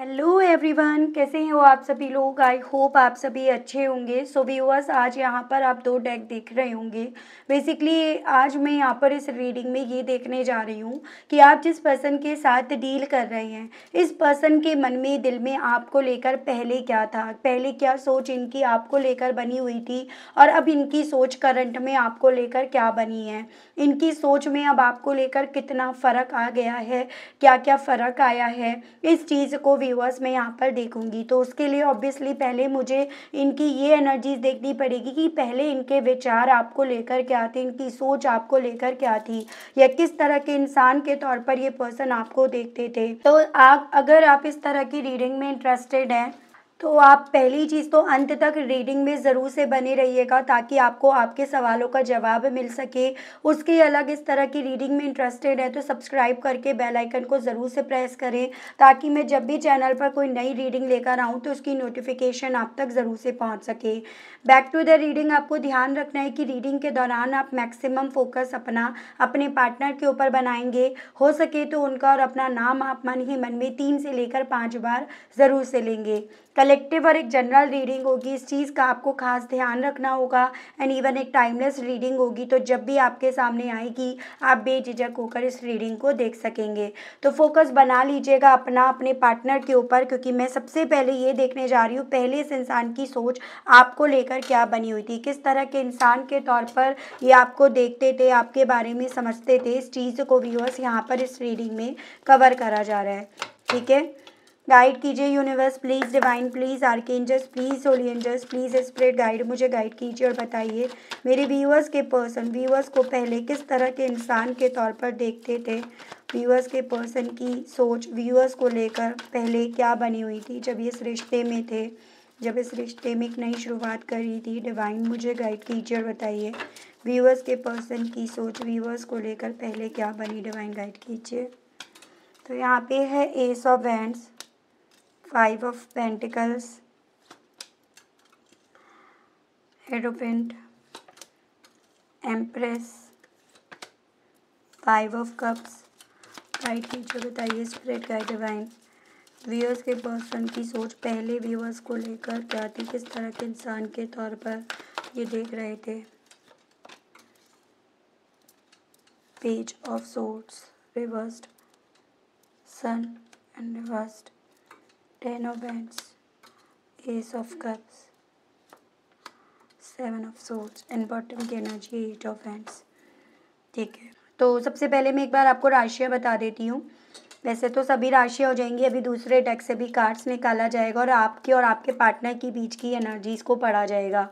hello everyone कैसे हो आप सभी लोग आई होप आप सभी अच्छे होंगे सो व्यूअर्स आज यहाँ पर आप दो डेक देख रहे होंगे बेसिकली आज मैं यहाँ पर इस रीडिंग में ये देखने जा रही हूँ कि आप जिस पर्सन के साथ डील कर रहे हैं इस पर्सन के मन में दिल में आपको लेकर पहले क्या था पहले क्या सोच इनकी आपको लेकर बनी हुई थी और अब इनकी सोच करंट में आपको लेकर क्या बनी है इनकी सोच में अब आपको लेकर कितना फ़र्क आ गया है क्या क्या फ़र्क आया है इस चीज़ को भी व्यूअर्स मैं यहाँ पर देखूंगी तो उसके लिए ऑब्वियसली पहले मुझे इनकी ये एनर्जीज देखनी पड़ेगी कि पहले इनके विचार आपको लेकर क्या थे इनकी सोच आपको लेकर क्या थी या किस तरह के इंसान के तौर पर ये पर्सन आपको देखते थे तो आप अगर आप इस तरह की रीडिंग में इंटरेस्टेड हैं तो आप पहली चीज़ तो अंत तक रीडिंग में ज़रूर से बने रहिएगा ताकि आपको आपके सवालों का जवाब मिल सके उसके अलग इस तरह की रीडिंग में इंटरेस्टेड है तो सब्सक्राइब करके बेल आइकन को ज़रूर से प्रेस करें ताकि मैं जब भी चैनल पर कोई नई रीडिंग लेकर आऊँ तो उसकी नोटिफिकेशन आप तक ज़रूर से पहुँच सके बैक टू द रीडिंग आपको ध्यान रखना है कि रीडिंग के दौरान आप मैक्सिमम फोकस अपना अपने पार्टनर के ऊपर बनाएंगे हो सके तो उनका और अपना नाम आप मन ही मन में तीन से लेकर पाँच बार ज़रूर से लेंगे कलेक्टिव और एक जनरल रीडिंग होगी इस चीज़ का आपको खास ध्यान रखना होगा एंड इवन एक टाइमलेस रीडिंग होगी तो जब भी आपके सामने आएगी आप बेझिझक होकर इस रीडिंग को देख सकेंगे तो फोकस बना लीजिएगा अपना अपने पार्टनर के ऊपर क्योंकि मैं सबसे पहले ये देखने जा रही हूँ पहले इस इंसान की सोच आपको लेकर क्या बनी हुई थी किस तरह के इंसान के तौर पर ये आपको देखते थे आपके बारे में समझते थे इस चीज़ को व्यूअर्स यहाँ पर इस रीडिंग में कवर करा जा रहा है ठीक है गाइड कीजिए universe please divine please archangels please holy angels please spread guide मुझे गाइड कीजिए और बताइए मेरे व्यूअर्स के पर्सन व्यूअर्स को पहले किस तरह के इंसान के तौर पर देखते थे व्यूअर्स के पर्सन की सोच व्यूअर्स को लेकर पहले क्या बनी हुई थी जब इस रिश्ते में थे जब इस रिश्ते में एक नई शुरुआत करी थी डिवाइन मुझे गाइड कीजिए और बताइए व्यूअर्स के पर्सन की सोच व्यूअर्स को लेकर पहले क्या बनी डिवाइन गाइड कीजिए तो यहाँ पे है ace of wands five of pentacles हेडोपेंट empress five of cups right teacher बताइए स्प्रेड गाइड डिवाइन व्यूअर्स के पर्सन की सोच पहले व्यूअर्स को लेकर क्या थी किस तरह के इंसान के तौर पर ये देख रहे थे page of swords reversed sun and reversed ten of wands ace of cups seven of swords and bottom की एनर्जी एट ऑफ एंड्स ठीक है तो सबसे पहले मैं एक बार आपको राशियाँ बता देती हूँ वैसे तो सभी राशियाँ हो जाएंगी अभी दूसरे डेक से भी कार्ड्स निकाला जाएगा और आपके और आपके पार्टनर के बीच की एनर्जीज को पढ़ा जाएगा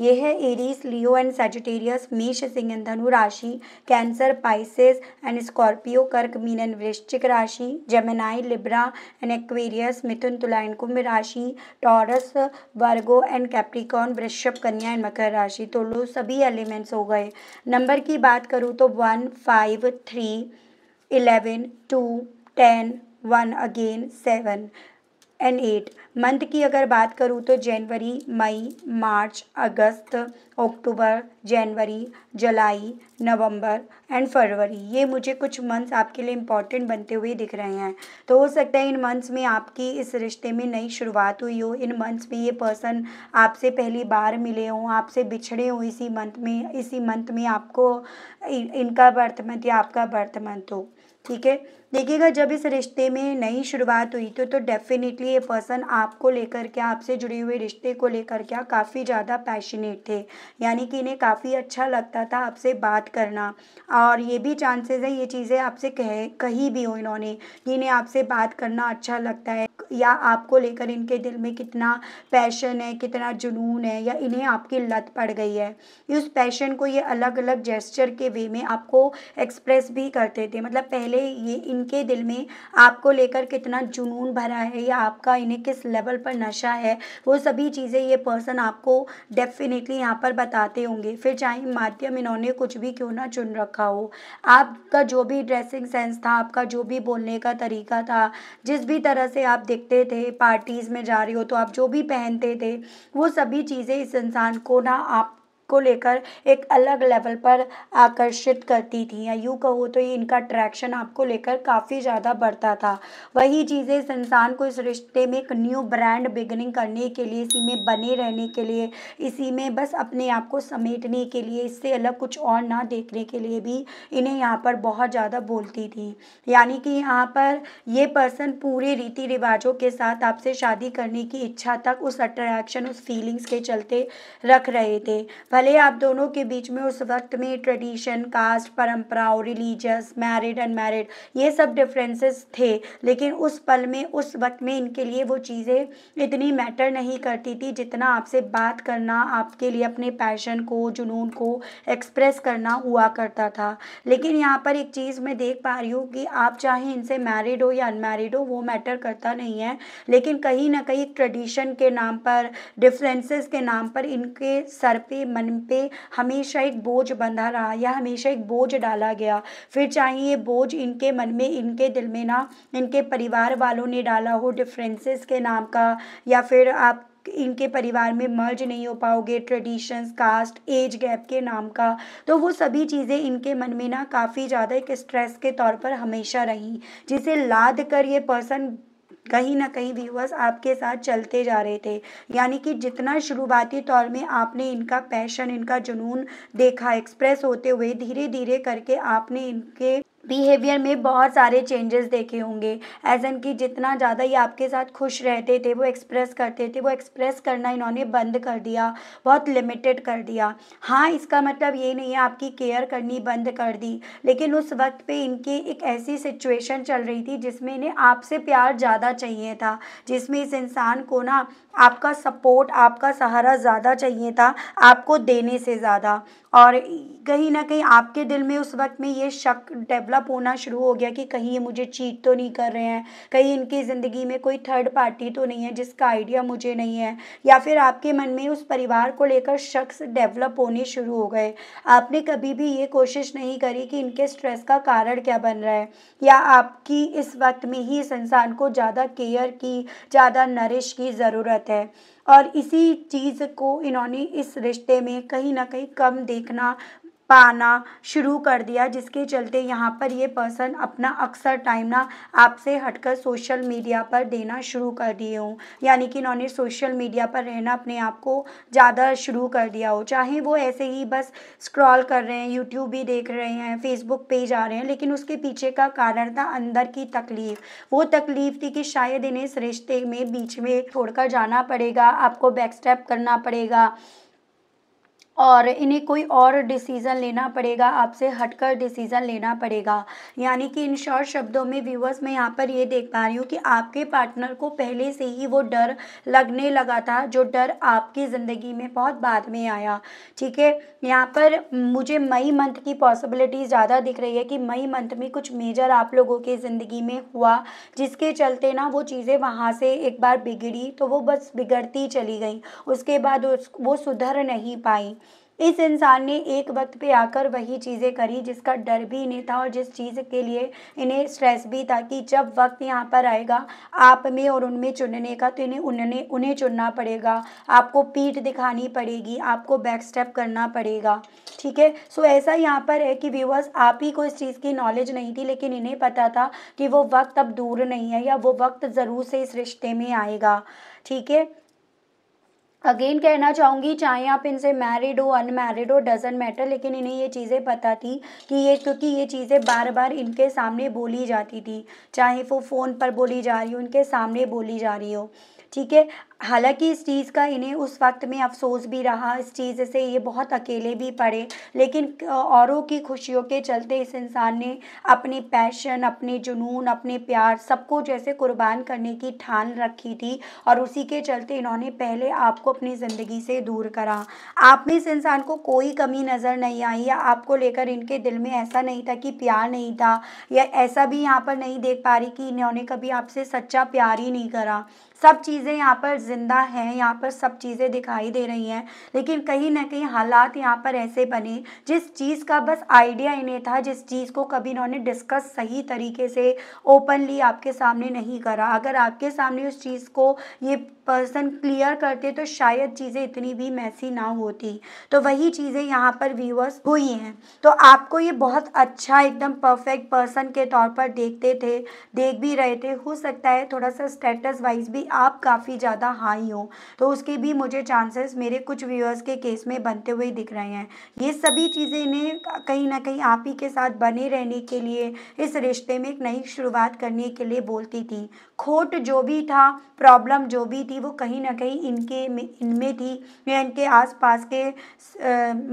ये है एरीज लियो एंड सेजिटेरियस मेष सिंह धनु राशि कैंसर पाइसिस एंड स्कॉर्पियो कर्क मीन एंड वृश्चिक राशि जेमेनाई लिब्रा एंड एक्वेरियस मिथुन तुला एंड कुंभ राशि टॉरस वर्गो एंड कैप्रिकॉन वृषभ कन्या एंड मकर राशि तो लो सभी एलिमेंट्स हो गए नंबर की बात करूँ तो one five three eleven two ten one again seven and eight month की अगर बात करूँ तो जनवरी मई मार्च अगस्त अक्टूबर जनवरी जुलाई नवंबर एंड फरवरी ये मुझे कुछ मंथ्स आपके लिए इम्पॉर्टेंट बनते हुए दिख रहे हैं तो हो सकता है इन मंथ्स में आपकी इस रिश्ते में नई शुरुआत हुई हो इन मंथ्स में ये पर्सन आपसे पहली बार मिले हों आपसे बिछड़े हों इसी मंथ में इसी मंथ में आपको इनका बर्थ मंथ या आपका बर्थ मंथ हो ठीक है देखिएगा जब इस रिश्ते में नई शुरुआत हुई तो तो डेफिनेटली ये पर्सन आपको लेकर क्या आपसे जुड़े हुए रिश्ते को लेकर क्या काफ़ी ज़्यादा पैशनेट थे यानी कि इन्हें काफ़ी अच्छा लगता था आपसे बात करना और ये भी चांसेस है ये चीज़ें आपसे कह कही भी हो इन्होंने कि इन्हें आपसे बात करना अच्छा लगता है या आपको लेकर इनके दिल में कितना पैशन है कितना जुनून है या इन्हें आपकी लत पड़ गई है इस पैशन को ये अलग अलग जेस्चर के वे में आपको एक्सप्रेस भी करते थे मतलब पहले ये इनके दिल में आपको लेकर कितना जुनून भरा है या आपका इन्हें किस लेवल पर नशा है वो सभी चीज़ें ये पर्सन आपको डेफिनेटली यहाँ पर बताते होंगे फिर चाहे माध्यम इन्होंने कुछ भी क्यों ना चुन रखा हो आपका जो भी ड्रेसिंग सेंस था आपका जो भी बोलने का तरीका था जिस भी तरह से आप दिखते थे पार्टीज़ में जा रही हो तो आप जो भी पहनते थे वो सभी चीज़ें इस इंसान को ना आप को लेकर एक अलग लेवल पर आकर्षित करती थी या यूँ कहो तो ये इनका अट्रैक्शन आपको लेकर काफ़ी ज़्यादा बढ़ता था वही चीज़ें इस इंसान को इस रिश्ते में एक न्यू ब्रांड बिगनिंग करने के लिए इसी में बने रहने के लिए इसी में बस अपने आप को समेटने के लिए इससे अलग कुछ और ना देखने के लिए भी इन्हें यहाँ पर बहुत ज़्यादा बोलती थी यानी कि यहाँ पर ये पर्सन पूरे रीति रिवाजों के साथ आपसे शादी करने की इच्छा तक उस अट्रैक्शन उस फीलिंग्स के चलते रख रहे थे भले पहले आप दोनों के बीच में उस वक्त में ट्रेडिशन कास्ट परंपराओं रिलीजियस मैरिड अनमैरिड ये सब डिफरेंसेस थे लेकिन उस पल में उस वक्त में इनके लिए वो चीज़ें इतनी मैटर नहीं करती थी जितना आपसे बात करना आपके लिए अपने पैशन को जुनून को एक्सप्रेस करना हुआ करता था लेकिन यहाँ पर एक चीज़ मैं देख पा रही हूँ कि आप चाहे इनसे मैरिड हो या अनमैरिड हो वो मैटर करता नहीं है लेकिन कहीं ना कहीं ट्रेडिशन के नाम पर डिफरेंसेस के नाम पर इनके सर पे मन मन पे हमेशा एक बोझ बंधा रहा या हमेशा एक बोझ डाला गया फिर चाहे ये बोझ इनके मन में इनके दिल में ना इनके परिवार वालों ने डाला हो डिफ्रेंसेस के नाम का या फिर आप इनके परिवार में मर्ज नहीं हो पाओगे ट्रेडिशंस कास्ट एज गैप के नाम का तो वो सभी चीज़ें इनके मन में ना काफ़ी ज़्यादा एक स्ट्रेस के तौर पर हमेशा रहीं जिसे लाद कर ये पर्सन कहीं ना कहीं व्यूवर्स आपके साथ चलते जा रहे थे यानी कि जितना शुरुआती तौर में आपने इनका पैशन इनका जुनून देखा एक्सप्रेस होते हुए धीरे धीरे करके आपने इनके बिहेवियर में बहुत सारे चेंजेस देखे होंगे एज एन कि जितना ज़्यादा ये आपके साथ खुश रहते थे वो एक्सप्रेस करते थे वो एक्सप्रेस करना इन्होंने बंद कर दिया बहुत लिमिटेड कर दिया हाँ इसका मतलब ये नहीं है आपकी केयर करनी बंद कर दी लेकिन उस वक्त पे इनकी एक ऐसी सिचुएशन चल रही थी जिसमें इन्हें आपसे प्यार ज़्यादा चाहिए था जिसमें इस इंसान को ना आपका सपोर्ट आपका सहारा ज़्यादा चाहिए था आपको देने से ज़्यादा और कहीं ना कहीं आपके दिल में उस वक्त में ये शक डेवलप होना शुरू हो गया कि कहीं ये मुझे चीट तो नहीं कर रहे हैं कहीं इनकी ज़िंदगी में कोई थर्ड पार्टी तो नहीं है जिसका आइडिया मुझे नहीं है या फिर आपके मन में उस परिवार को लेकर शख्स डेवलप होने शुरू हो गए आपने कभी भी ये कोशिश नहीं करी कि इनके स्ट्रेस का कारण क्या बन रहा है या आपकी इस वक्त में ही इस इंसान को ज़्यादा केयर की ज़्यादा नरिश की ज़रूरत बात है और इसी चीज़ को इन्होंने इस रिश्ते में कहीं ना कहीं कम देखना पाना शुरू कर दिया जिसके चलते यहाँ पर ये पर्सन अपना अक्सर टाइम ना आपसे हटकर सोशल मीडिया पर देना शुरू कर दिए हों यानी कि इन्होंने सोशल मीडिया पर रहना अपने आप को ज़्यादा शुरू कर दिया हो चाहे वो ऐसे ही बस स्क्रॉल कर रहे हैं यूट्यूब भी देख रहे हैं फेसबुक पेज आ रहे हैं लेकिन उसके पीछे का कारण था अंदर की तकलीफ़ वो तकलीफ़ थी कि शायद इन्हें इस रिश्ते में बीच में छोड़ जाना पड़ेगा आपको बैक करना पड़ेगा और इन्हें कोई और डिसीज़न लेना पड़ेगा आपसे हटकर डिसीज़न लेना पड़ेगा यानी कि इन शॉर्ट शब्दों में व्यूवर्स मैं यहाँ पर ये देख पा रही हूँ कि आपके पार्टनर को पहले से ही वो डर लगने लगा था जो डर आपकी ज़िंदगी में बहुत बाद में आया ठीक है यहाँ पर मुझे मई मंथ की पॉसिबिलिटी ज़्यादा दिख रही है कि मई मंथ में कुछ मेजर आप लोगों की ज़िंदगी में हुआ जिसके चलते ना वो चीज़ें वहाँ से एक बार बिगड़ी तो वो बस बिगड़ती चली गई उसके बाद उस वो सुधर नहीं पाई इस इंसान ने एक वक्त पे आकर वही चीज़ें करी जिसका डर भी इन्हें था और जिस चीज़ के लिए इन्हें स्ट्रेस भी था कि जब वक्त यहाँ पर आएगा आप में और उनमें चुनने का तो इन्हें उन्हें उन्हें चुनना पड़ेगा आपको पीठ दिखानी पड़ेगी आपको बैक स्टेप करना पड़ेगा ठीक है सो ऐसा यहाँ पर है कि व्यूअर्स आप ही को इस चीज़ की नॉलेज नहीं थी लेकिन इन्हें पता था कि वो वक्त अब दूर नहीं है या वो वक्त ज़रूर से इस रिश्ते में आएगा ठीक है अगेन कहना चाहूँगी चाहे आप इनसे मैरिड हो अनमैरिड हो डजेंट मैटर लेकिन इन्हें ये चीज़ें पता थी कि ये क्योंकि ये चीज़ें बार बार इनके सामने बोली जाती थी चाहे वो फ़ोन पर बोली जा रही हो इनके सामने बोली जा रही हो ठीक है हालांकि इस चीज़ का इन्हें उस वक्त में अफसोस भी रहा इस चीज़ से ये बहुत अकेले भी पड़े लेकिन औरों की खुशियों के चलते इस इंसान ने अपने पैशन अपने जुनून अपने प्यार सबको जैसे कुर्बान करने की ठान रखी थी और उसी के चलते इन्होंने पहले आपको अपनी ज़िंदगी से दूर करा आप में इस इंसान को कोई कमी नज़र नहीं आई या आपको लेकर इनके दिल में ऐसा नहीं था कि प्यार नहीं था या ऐसा भी यहाँ पर नहीं देख पा रही कि इन्होंने कभी आपसे सच्चा प्यार ही नहीं करा सब चीज़ें यहाँ पर ज़िंदा हैं यहाँ पर सब चीज़ें दिखाई दे रही हैं लेकिन कहीं ना कहीं हालात यहाँ पर ऐसे बने जिस चीज़ का बस आइडिया इन्हें था जिस चीज़ को कभी इन्होंने डिस्कस सही तरीके से ओपनली आपके सामने नहीं करा अगर आपके सामने उस चीज़ को ये पर्सन क्लियर करते तो शायद चीज़ें इतनी भी मैसी ना होती तो वही चीज़ें यहाँ पर व्यूअर्स हुई हैं तो आपको ये बहुत अच्छा एकदम परफेक्ट पर्सन के तौर पर देखते थे देख भी रहे थे हो सकता है थोड़ा सा स्टेटस वाइज भी आप काफ़ी ज़्यादा हाई हो तो उसके भी मुझे चांसेस मेरे कुछ व्यूअर्स के केस में बनते हुए दिख रहे हैं ये सभी चीज़ें इन्हें कहीं ना कहीं आप ही के साथ बने रहने के लिए इस रिश्ते में एक नई शुरुआत करने के लिए बोलती थी खोट जो भी था प्रॉब्लम जो भी थी वो कहीं ना कहीं इनके इनमें थी या इनके आसपास के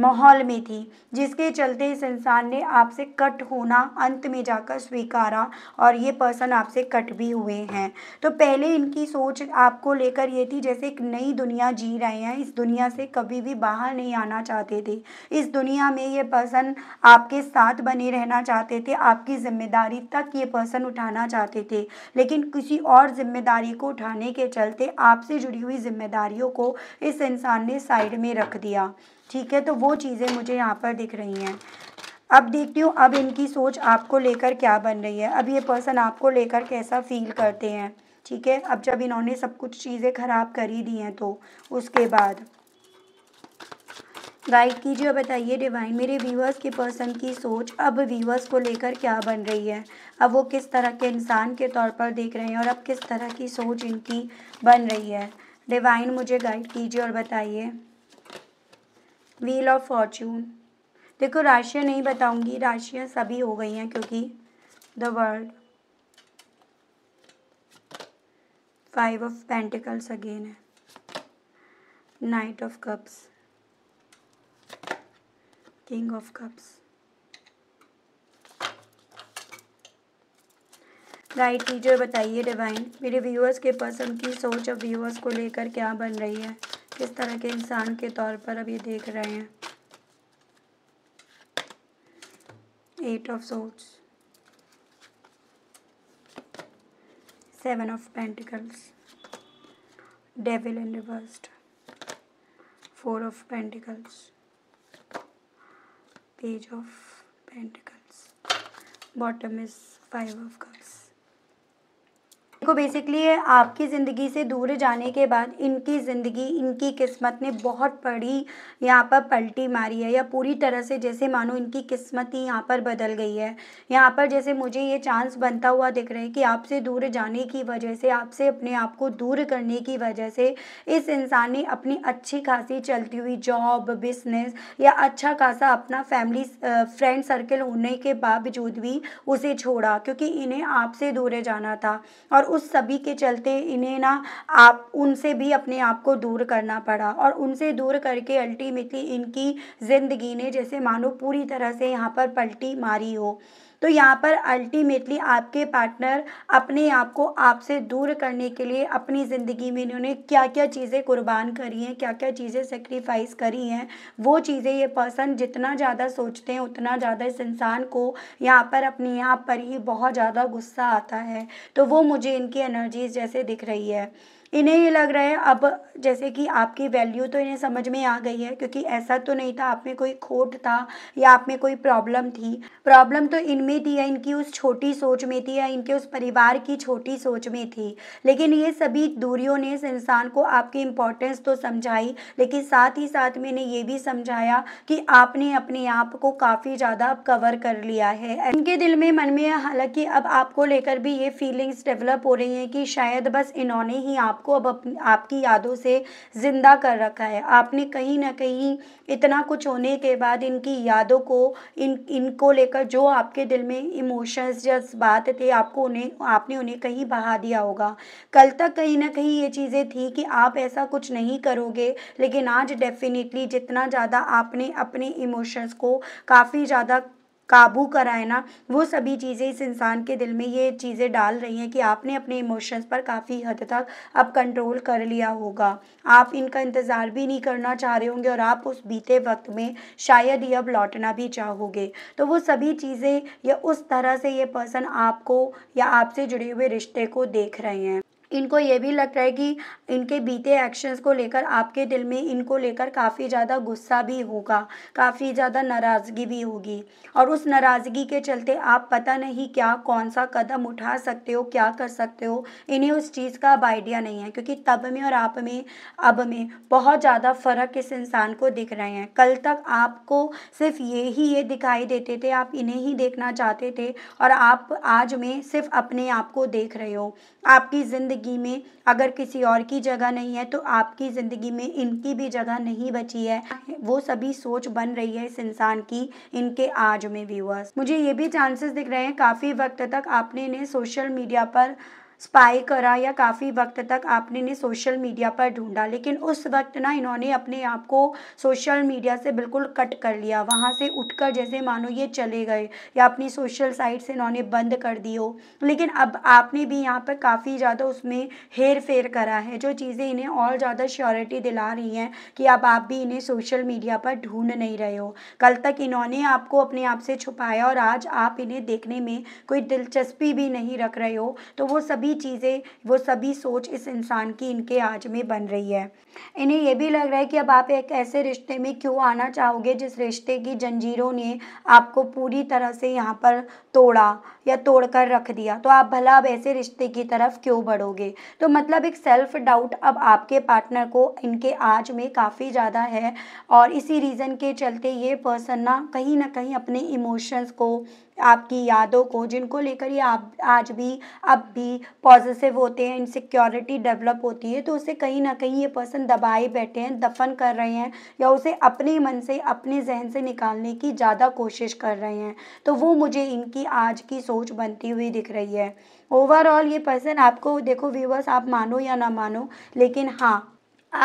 माहौल में थी जिसके चलते इस इंसान ने आपसे कट होना अंत में जाकर स्वीकारा और ये पर्सन आपसे कट भी हुए हैं तो पहले इनकी सोच आपको लेकर ये थी जैसे एक नई दुनिया जी रहे हैं इस दुनिया से कभी भी बाहर नहीं आना चाहते थे इस दुनिया में ये पर्सन आपके साथ बने रहना चाहते थे आपकी जिम्मेदारी तक ये पर्सन उठाना चाहते थे लेकिन किसी किसी और जिम्मेदारी को उठाने के चलते आपसे जुड़ी हुई जिम्मेदारियों को इस इंसान ने साइड में रख दिया ठीक है तो वो चीज़ें मुझे यहाँ पर दिख रही हैं अब देखती हूँ अब इनकी सोच आपको लेकर क्या बन रही है अब ये पर्सन आपको लेकर कैसा फील करते हैं ठीक है अब जब इन्होंने सब कुछ चीज़ें ख़राब कर ही दी हैं तो उसके बाद गाइड कीजिए बताइए डिवाइन मेरे व्यूवर्स के पर्सन की सोच अब व्यूवर्स को लेकर क्या बन रही है अब वो किस तरह के इंसान के तौर पर देख रहे हैं और अब किस तरह की सोच इनकी बन रही है डिवाइन मुझे गाइड कीजिए और बताइए व्हील ऑफ फॉर्चून देखो राशियाँ नहीं बताऊंगी राशियाँ सभी हो गई हैं क्योंकि the world five of pentacles again है knight of cups king of cups right teacher बताइए डिवाइन मेरे व्यूअर्स के पसंद की सोच अब व्यूअर्स को लेकर क्या बन रही है किस तरह के इंसान के तौर पर अब ये देख रहे हैं eight of swords seven of pentacles devil in reversed four of pentacles page of pentacles bottom is five of cups को बेसिकली आपकी ज़िंदगी से दूर जाने के बाद इनकी ज़िंदगी इनकी किस्मत ने बहुत बड़ी यहाँ पर पलटी मारी है या पूरी तरह से जैसे मानो इनकी किस्मत ही यहाँ पर बदल गई है यहाँ पर जैसे मुझे ये चांस बनता हुआ दिख रहा है कि आपसे दूर जाने की वजह से आपसे अपने आप को दूर करने की वजह से इस इंसान ने अपनी अच्छी खासी चलती हुई जॉब बिजनेस या अच्छा खासा अपना फैमिली फ्रेंड सर्कल होने के बावजूद भी उसे छोड़ा क्योंकि इन्हें आपसे दूर जाना था और उस सभी के चलते इन्हें ना आप उनसे भी अपने आप को दूर करना पड़ा और उनसे दूर करके अल्टीमेटली इनकी ज़िंदगी ने जैसे मानो पूरी तरह से यहाँ पर पलटी मारी हो तो यहाँ पर अल्टीमेटली आपके पार्टनर अपने आप को आपसे दूर करने के लिए अपनी ज़िंदगी में इन्होंने क्या क्या चीज़ें कुर्बान करी हैं क्या क्या चीज़ें सेक्रीफाइस करी हैं वो चीज़ें ये पर्सन जितना ज़्यादा सोचते हैं उतना ज़्यादा इस इंसान को यहाँ पर अपने आप पर ही बहुत ज़्यादा गुस्सा आता है तो वो मुझे इनकी एनर्जीज जैसे दिख रही है इन्हें ये लग रहा है अब जैसे कि आपकी वैल्यू तो इन्हें समझ में आ गई है क्योंकि ऐसा तो नहीं था आप में कोई खोट था या आप में कोई प्रॉब्लम थी प्रॉब्लम तो इनमें थी या इनकी उस छोटी सोच में थी या इनके उस परिवार की छोटी सोच में थी लेकिन ये सभी दूरियों ने इस इंसान को आपकी इम्पोर्टेंस तो समझाई लेकिन साथ ही साथ में इन्हें ये भी समझाया कि आपने अपने आप को काफ़ी ज़्यादा अब कवर कर लिया है इनके दिल में मन में हालांकि अब आपको लेकर भी ये फीलिंग्स डेवलप हो रही हैं कि शायद बस इन्होंने ही आप आपको अब अपनी आपकी यादों से ज़िंदा कर रखा है आपने कहीं ना कहीं इतना कुछ होने के बाद इनकी यादों को इन इनको लेकर जो आपके दिल में इमोशंस जज्बात थे आपको उन्हें आपने उन्हें कहीं बहा दिया होगा कल तक कहीं ना कहीं ये चीज़ें थी कि आप ऐसा कुछ नहीं करोगे लेकिन आज डेफिनेटली जितना ज़्यादा आपने अपने इमोशंस को काफ़ी ज़्यादा काबू ना वो सभी चीज़ें इस इंसान के दिल में ये चीज़ें डाल रही हैं कि आपने अपने इमोशंस पर काफ़ी हद तक अब कंट्रोल कर लिया होगा आप इनका इंतज़ार भी नहीं करना चाह रहे होंगे और आप उस बीते वक्त में शायद ही अब लौटना भी चाहोगे तो वो सभी चीज़ें या उस तरह से ये पर्सन आपको या आपसे जुड़े हुए रिश्ते को देख रहे हैं इनको ये भी लग रहा है कि इनके बीते एक्शंस को लेकर आपके दिल में इनको लेकर काफ़ी ज़्यादा गुस्सा भी होगा काफ़ी ज़्यादा नाराज़गी भी होगी और उस नाराज़गी के चलते आप पता नहीं क्या कौन सा कदम उठा सकते हो क्या कर सकते हो इन्हें उस चीज़ का अब आइडिया नहीं है क्योंकि तब में और आप में अब में बहुत ज़्यादा फ़र्क इस इंसान को दिख रहे हैं कल तक आपको सिर्फ ये ही ये दिखाई देते थे आप इन्हें ही देखना चाहते थे और आप आज में सिर्फ अपने आप को देख रहे हो आपकी ज़िंदगी ज़िंदगी में अगर किसी और की जगह नहीं है तो आपकी ज़िंदगी में इनकी भी जगह नहीं बची है वो सभी सोच बन रही है इस इंसान की इनके आज में व्यूअर्स मुझे ये भी चांसेस दिख रहे हैं काफ़ी वक्त तक आपने इन्हें सोशल मीडिया पर स्पाई करा या काफ़ी वक्त तक आपने इन्हें सोशल मीडिया पर ढूंढा लेकिन उस वक्त ना इन्होंने अपने आप को सोशल मीडिया से बिल्कुल कट कर लिया वहाँ से उठकर जैसे मानो ये चले गए या अपनी सोशल साइट से इन्होंने बंद कर दी हो लेकिन अब आपने भी यहाँ पर काफ़ी ज़्यादा उसमें हेर फेर करा है जो चीज़ें इन्हें और ज़्यादा श्योरिटी दिला रही हैं कि अब आप भी इन्हें सोशल मीडिया पर ढूंढ नहीं रहे हो कल तक इन्होंने आपको अपने आप से छुपाया और आज आप इन्हें देखने में कोई दिलचस्पी भी नहीं रख रहे हो तो वो सभी सभी चीज़ें वो सभी सोच इस इंसान की इनके आज में बन रही है इन्हें यह भी लग रहा है कि अब आप एक ऐसे रिश्ते में क्यों आना चाहोगे जिस रिश्ते की जंजीरों ने आपको पूरी तरह से यहाँ पर तोड़ा या तोड़ कर रख दिया तो आप भला अब ऐसे रिश्ते की तरफ क्यों बढ़ोगे तो मतलब एक सेल्फ डाउट अब आपके पार्टनर को इनके आज में काफ़ी ज़्यादा है और इसी रीज़न के चलते ये पर्सन ना कहीं ना कहीं अपने इमोशंस को आपकी यादों को जिनको लेकर ये आप आज भी अब भी पॉजिटिव होते हैं इनसिक्योरिटी डेवलप होती है तो उसे कहीं ना कहीं ये पर्सन दबाए बैठे हैं दफन कर रहे हैं या उसे अपने मन से अपने जहन से निकालने की ज़्यादा कोशिश कर रहे हैं तो वो मुझे इनकी की आज की सोच बनती हुई दिख रही है ओवरऑल ये पर्सन आपको देखो व्यूवर्स आप मानो या ना मानो लेकिन हाँ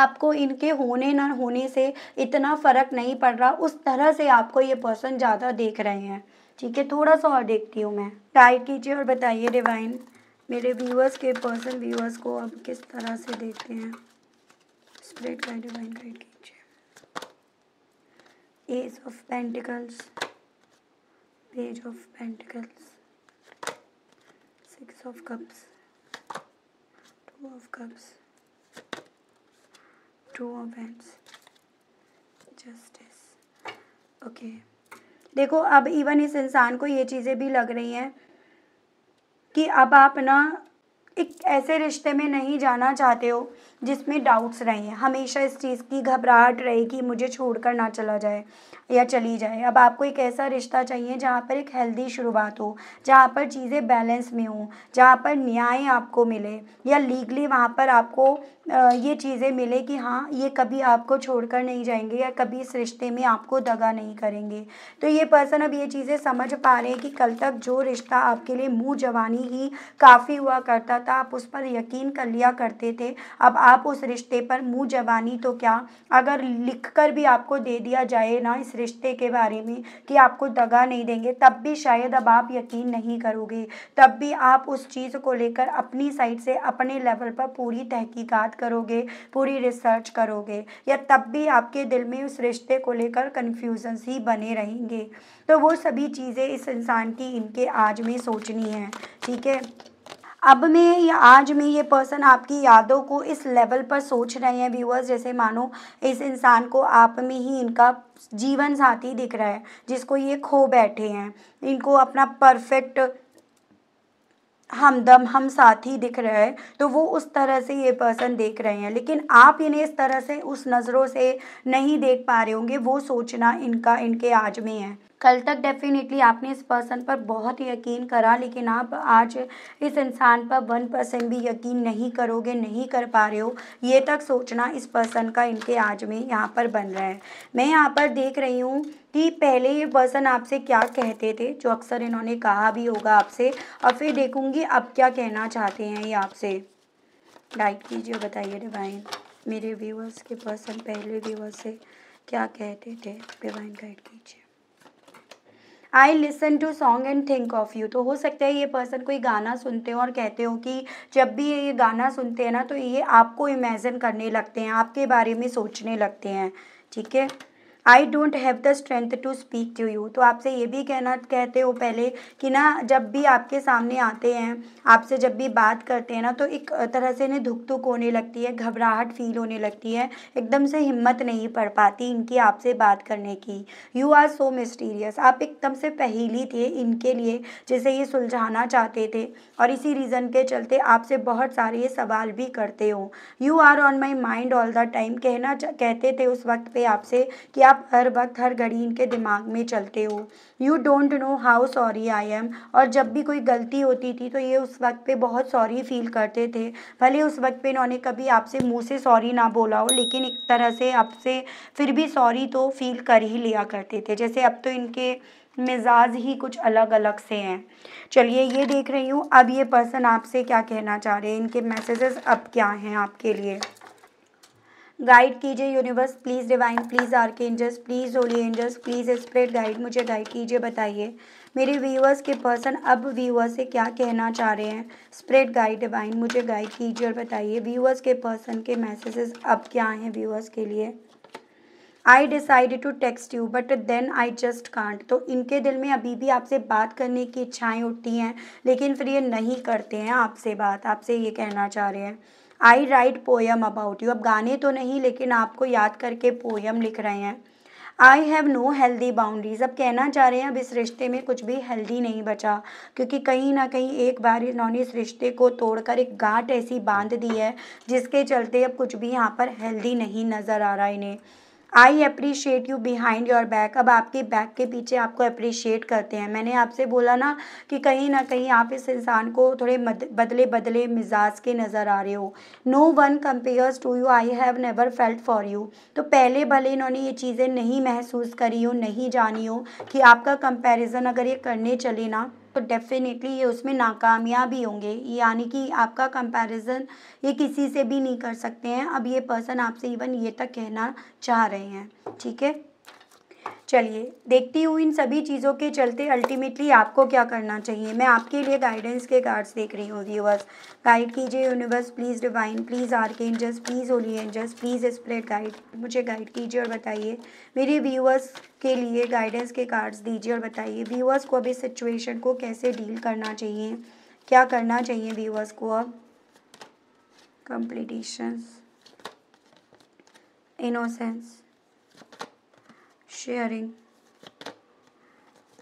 आपको इनके होने ना होने से इतना फ़र्क नहीं पड़ रहा उस तरह से आपको ये पर्सन ज़्यादा देख रहे हैं ठीक है थोड़ा सा और देखती हूँ मैं गाइड कीजिए और बताइए डिवाइन मेरे व्यूअर्स के पर्सन व्यूअर्स को अब किस तरह से देखते हैं स्प्रेड का डिवाइन गाइड कीजिए ace of pentacles page of pentacles six of cups two of cups two of hands justice okay देखो अब इवन इस इंसान को ये चीज़ें भी लग रही हैं कि अब आप ना एक ऐसे रिश्ते में नहीं जाना चाहते हो जिसमें डाउट्स रहें हमेशा इस चीज़ की घबराहट रहे कि मुझे छोड़ कर ना चला जाए या चली जाए अब आपको एक ऐसा रिश्ता चाहिए जहाँ पर एक हेल्दी शुरुआत हो जहाँ पर चीज़ें बैलेंस में हों जहाँ पर न्याय आपको मिले या लीगली वहाँ पर आपको ये चीज़ें मिले कि हाँ ये कभी आपको छोड़कर नहीं जाएंगे या कभी इस रिश्ते में आपको दगा नहीं करेंगे तो ये पर्सन अब ये चीज़ें समझ पा रहे हैं कि कल तक जो रिश्ता आपके लिए मुँह जवानी ही काफ़ी हुआ करता था आप उस पर यकीन कर लिया करते थे अब आप उस रिश्ते पर मुँह जवानी तो क्या अगर लिख कर भी आपको दे दिया जाए ना इस रिश्ते के बारे में कि आपको दगा नहीं देंगे तब भी शायद अब आप यकीन नहीं करोगे तब भी आप उस चीज़ को लेकर अपनी साइड से अपने लेवल पर पूरी तहकीकात करोगे पूरी रिसर्च करोगे या तब भी आपके दिल में उस रिश्ते को लेकर कन्फ्यूजन्स ही बने रहेंगे तो वो सभी चीज़ें इस इंसान की इनके आज में सोचनी है ठीक है अब में या आज में ये पर्सन आपकी यादों को इस लेवल पर सोच रहे हैं व्यूअर्स जैसे मानो इस इंसान को आप में ही इनका जीवन साथी दिख रहा है जिसको ये खो बैठे हैं इनको अपना परफेक्ट हमदम हम साथी दिख रहे हैं तो वो उस तरह से ये पर्सन देख रहे हैं लेकिन आप इन्हें इस तरह से उस नज़रों से नहीं देख पा रहे होंगे वो सोचना इनका इनके आज में है कल तक डेफिनेटली आपने इस पर्सन पर बहुत यकीन करा लेकिन आप आज इस इंसान पर वन परसेंट भी यकीन नहीं करोगे नहीं कर पा रहे हो ये तक सोचना इस पर्सन का इनके आज में यहाँ पर बन रहा है मैं यहाँ पर देख रही हूँ कि पहले ये पर्सन आपसे क्या कहते थे जो अक्सर इन्होंने कहा भी होगा आपसे और फिर देखूंगी अब क्या कहना चाहते हैं ये आपसे गाइड कीजिए बताइए डिवाइन मेरे व्यूअर्स के पर्सन पहले व्यूअर्स से क्या कहते थे डिवाइन गाइड कीजिए I listen to song and think of you तो हो सकता है ये पर्सन कोई गाना सुनते हो और कहते हो कि जब भी ये गाना सुनते हैं ना तो ये आपको इमेजिन करने लगते हैं आपके बारे में सोचने लगते हैं ठीक है I don't have the strength to speak to you तो आपसे ये भी कहना कहते हो पहले कि ना जब भी आपके सामने आते हैं आपसे जब भी बात करते हैं ना तो एक तरह से इन्हें धुक धुक होने लगती है घबराहट फील होने लगती है एकदम से हिम्मत नहीं पड़ पाती इनकी आपसे बात करने की यू आर सो मिस्टीरियस आप एकदम से पहेली थे इनके लिए जिसे ये सुलझाना चाहते थे और इसी रीज़न के चलते आपसे बहुत सारे ये सवाल भी करते हो you are on my mind all the time कहना कहते थे उस वक्त पे आपसे कि आप आप हर वक्त हर घड़ी इनके दिमाग में चलते हो you don't know how sorry I am और जब भी कोई गलती होती थी तो ये उस वक्त पे बहुत सॉरी फील करते थे भले उस वक्त पे इन्होंने कभी आपसे मुंह से सॉरी ना बोला हो लेकिन एक तरह से आपसे फिर भी सॉरी तो फील कर ही लिया करते थे जैसे अब तो इनके मिजाज ही कुछ अलग अलग से हैं चलिए ये देख रही हूँ अब ये पर्सन आपसे क्या कहना चाह रहे हैं इनके मैसेजेस अब क्या हैं आपके लिए गाइड कीजिए यूनिवर्स प्लीज़ डिवाइन प्लीज़ के angels please holy angels please spread guide मुझे गाइड कीजिए बताइए मेरे व्यूअर्स के पर्सन अब व्यूअर्स से क्या कहना चाह रहे हैं स्प्रेड गाइड डिवाइन मुझे गाइड कीजिए और बताइए व्यूअर्स के पर्सन के मैसेजेस अब क्या हैं व्यूअर्स के लिए I decided to text you but then I just can't तो इनके दिल में अभी भी आपसे बात करने की इच्छाएं उठती हैं लेकिन फिर ये नहीं करते हैं आपसे बात आपसे ये कहना चाह रहे हैं I write poem about you अब गाने तो नहीं लेकिन आपको याद करके पोएम लिख रहे हैं I have no healthy boundaries अब कहना चाह रहे हैं अब इस रिश्ते में कुछ भी हेल्दी नहीं बचा क्योंकि कहीं ना कहीं एक बार इन्होंने इस रिश्ते को तोड़कर एक गांठ ऐसी बांध दी है जिसके चलते अब कुछ भी यहाँ पर हेल्दी नहीं नज़र आ रहा इन्हें I appreciate you behind your back अब आपके बैक के पीछे आपको अप्रिशिएट करते हैं मैंने आपसे बोला ना कि कहीं ना कहीं आप इस इंसान को थोड़े बदले बदले मिजाज के नज़र आ रहे हो no one compares to you I have never felt for you तो पहले भले इन्होंने ये चीज़ें नहीं महसूस करी हो नहीं जानी हो कि आपका कंपेरिजन अगर ये करने चले ना तो डेफिनेटली ये उसमें नाकामयाब ही होंगे यानी कि आपका कंपैरिजन ये किसी से भी नहीं कर सकते हैं अब ये पर्सन आपसे इवन ये तक कहना चाह रहे हैं ठीक है चलिए देखती हूँ इन सभी चीज़ों के चलते अल्टीमेटली आपको क्या करना चाहिए मैं आपके लिए गाइडेंस के कार्ड्स देख रही हूँ व्यूवर्स गाइड कीजिए universe please divine please के angels please holy angels please spread guide मुझे गाइड कीजिए और बताइए मेरे व्यूवर्स के लिए गाइडेंस के कार्ड्स दीजिए और बताइए व्यूवर्स को अब इस सिचुएशन को कैसे डील करना चाहिए क्या करना चाहिए व्यूवर्स को अब completions innocence sharing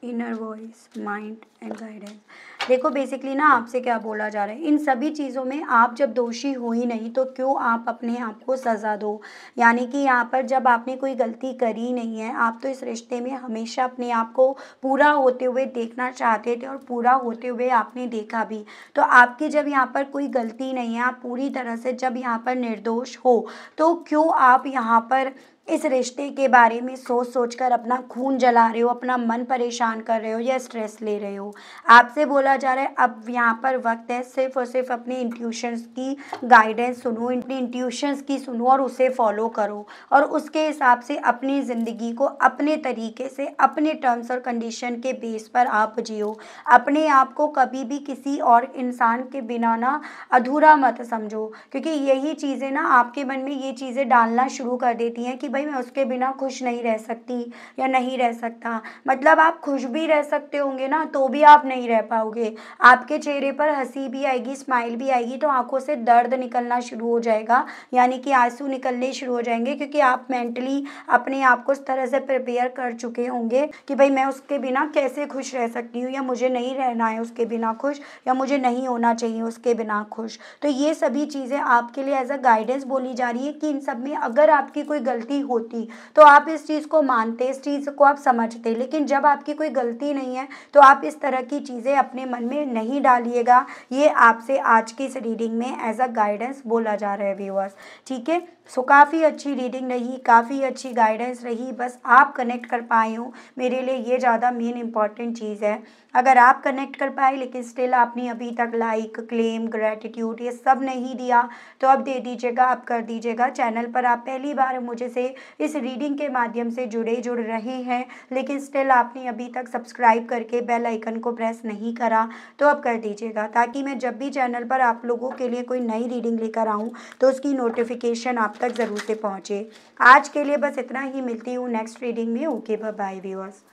inner voice mind and guidance देखो बेसिकली ना आपसे क्या बोला जा रहा है इन सभी चीज़ों में आप जब दोषी हो ही नहीं तो क्यों आप अपने आप को सज़ा दो यानी कि यहाँ पर जब आपने कोई गलती करी नहीं है आप तो इस रिश्ते में हमेशा अपने आप को पूरा होते हुए देखना चाहते थे और पूरा होते हुए आपने देखा भी तो आपकी जब यहाँ पर कोई गलती नहीं है आप पूरी तरह से जब यहाँ पर निर्दोष हो तो क्यों आप यहाँ पर इस रिश्ते के बारे में सोच सोच कर अपना खून जला रहे हो अपना मन परेशान कर रहे हो या स्ट्रेस ले रहे हो आपसे बोला जा रहा है अब यहाँ पर वक्त है सिर्फ और सिर्फ अपने इंट्यूशंस की गाइडेंस सुनो अपनी इंट्यूशंस की सुनो और उसे फॉलो करो और उसके हिसाब से अपनी ज़िंदगी को अपने तरीके से अपने टर्म्स और कंडीशन के बेस पर आप जियो अपने आप को कभी भी किसी और इंसान के बिना ना अधूरा मत समझो क्योंकि यही चीज़ें ना आपके मन में ये चीज़ें डालना शुरू कर देती हैं कि भाई मैं उसके बिना खुश नहीं रह सकती या नहीं रह सकता मतलब आप खुश भी रह सकते होंगे ना तो भी आप नहीं रह पाओगे आपके चेहरे पर हंसी भी आएगी स्माइल भी आएगी तो आंखों से दर्द निकलना शुरू हो जाएगा यानी कि आंसू निकलने शुरू हो जाएंगे क्योंकि आप मेंटली अपने आप को उस तरह से प्रिपेयर कर चुके होंगे कि भाई मैं उसके बिना कैसे खुश रह सकती हूँ या मुझे नहीं रहना है उसके बिना खुश या मुझे नहीं होना चाहिए उसके बिना खुश तो ये सभी चीज़ें आपके लिए एज अ गाइडेंस बोली जा रही है कि इन सब में अगर आपकी कोई गलती होती तो आप इस चीज़ को मानते इस चीज़ को आप समझते लेकिन जब आपकी कोई गलती नहीं है तो आप इस तरह की चीज़ें अपने मन में नहीं डालिएगा ये आपसे आज की इस रीडिंग में एज अ गाइडेंस बोला जा रहा है व्यूअर्स ठीक है सो काफ़ी अच्छी रीडिंग रही काफ़ी अच्छी गाइडेंस रही बस आप कनेक्ट कर पाए हो मेरे लिए ये ज़्यादा मेन इंपॉर्टेंट चीज़ है अगर आप कनेक्ट कर पाए लेकिन स्टिल आपने अभी तक लाइक क्लेम ग्रेटिट्यूड ये सब नहीं दिया तो आप दे दीजिएगा आप कर दीजिएगा चैनल पर आप पहली बार मुझे से इस रीडिंग के माध्यम से जुड़े जुड़ रहे हैं लेकिन स्टिल आपने अभी तक सब्सक्राइब करके बेल आइकन को प्रेस नहीं करा तो अब कर दीजिएगा ताकि मैं जब भी चैनल पर आप लोगों के लिए कोई नई रीडिंग लेकर आऊँ तो उसकी नोटिफिकेशन आप तक ज़रूर से पहुँचे आज के लिए बस इतना ही मिलती हूँ नेक्स्ट रीडिंग में ओके बाय व्यूअर्स